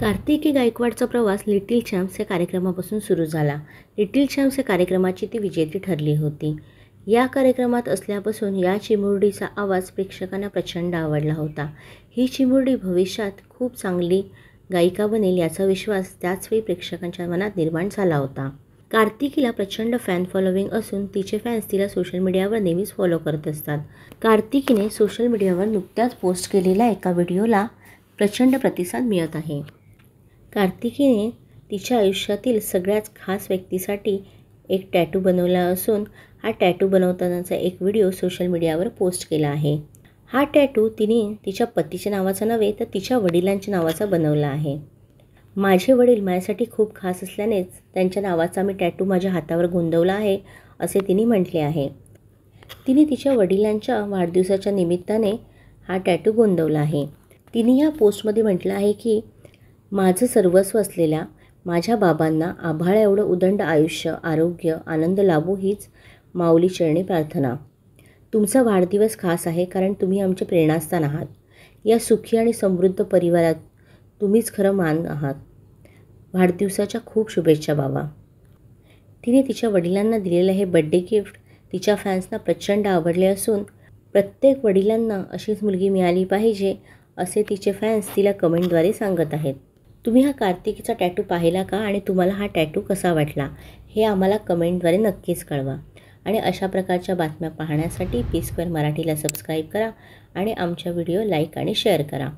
कार्तिकी गायकवाडचा प्रवास little champs या कार्यक्रमापासून सुरू झाला लिटिल चॅम्प्स या कार्यक्रमाची ती विजेती ठरली होती या कार्यक्रमात असल्यापासून या चिमुरडीचा आवाज प्रेक्षकांना प्रचंड आवडला होता ही चिमुरडी भविष्यात खूप चांगली गायिका बनेल याचा विश्वास त्याचवेळी प्रेक्षकांच्या मनात निर्माण झाला होता कार्तिकीला प्रचंड फॅन फॉलोविंग असून तिचे फॅन्स तिला सोशल मीडियावर नेहमीच फॉलो करत असतात कार्तिकीने सोशल मीडियावर नुकत्याच पोस्ट केलेल्या एका व्हिडिओला प्रचंड प्रतिसाद मिळत आहे कार्तिकीने तिच्या आयुष्यातील सगळ्याच खास व्यक्तीसाठी एक टॅटू बनवला असून हा टॅटू बनवतानाचा एक व्हिडिओ सोशल मीडियावर पोस्ट केला आहे हा टॅटू तिने तिच्या पतीच्या नावाचा नव्हे तर तिच्या वडिलांच्या नावाचा बनवला आहे माझे वडील माझ्यासाठी खूप खास असल्यानेच त्यांच्या नावाचा मी टॅटू माझ्या हातावर गोंदवला आहे असे तिने म्हटले आहे तिने तिच्या वडिलांच्या वाढदिवसाच्या निमित्ताने हा टॅटू गोंदवला आहे तिने या पोस्टमध्ये म्हटलं आहे की माझं सर्वस्व असलेल्या माझ्या बाबांना आभाळ एवढं उदंड आयुष्य आरोग्य आनंद लाभो हीच माऊली चरणी प्रार्थना तुमचा वाढदिवस खास आहे कारण तुम्ही आमचे प्रेरणास्थान आहात या सुखी आणि समृद्ध परिवारात तुम्हीच खरं मान आहात वाढदिवसाच्या खूप शुभेच्छा बाबा तिने तिच्या वडिलांना दिलेलं हे बड्डे गिफ्ट तिच्या फॅन्सना प्रचंड आवडले असून प्रत्येक वडिलांना अशीच मुलगी मिळाली पाहिजे असे तिचे फॅन्स तिला कमेंटद्वारे सांगत आहेत तुम्ही हा कार्तिकीचा टॅटू पाहिला का आणि तुम्हाला हा टॅटू कसा वाटला हे आम्हाला कमेंटद्वारे नक्कीच कळवा आणि अशा प्रकारच्या बातम्या पाहण्यासाठी पी स्क्वेअर मराठीला सबस्क्राईब करा आणि आमच्या व्हिडिओ लाईक आणि शेअर करा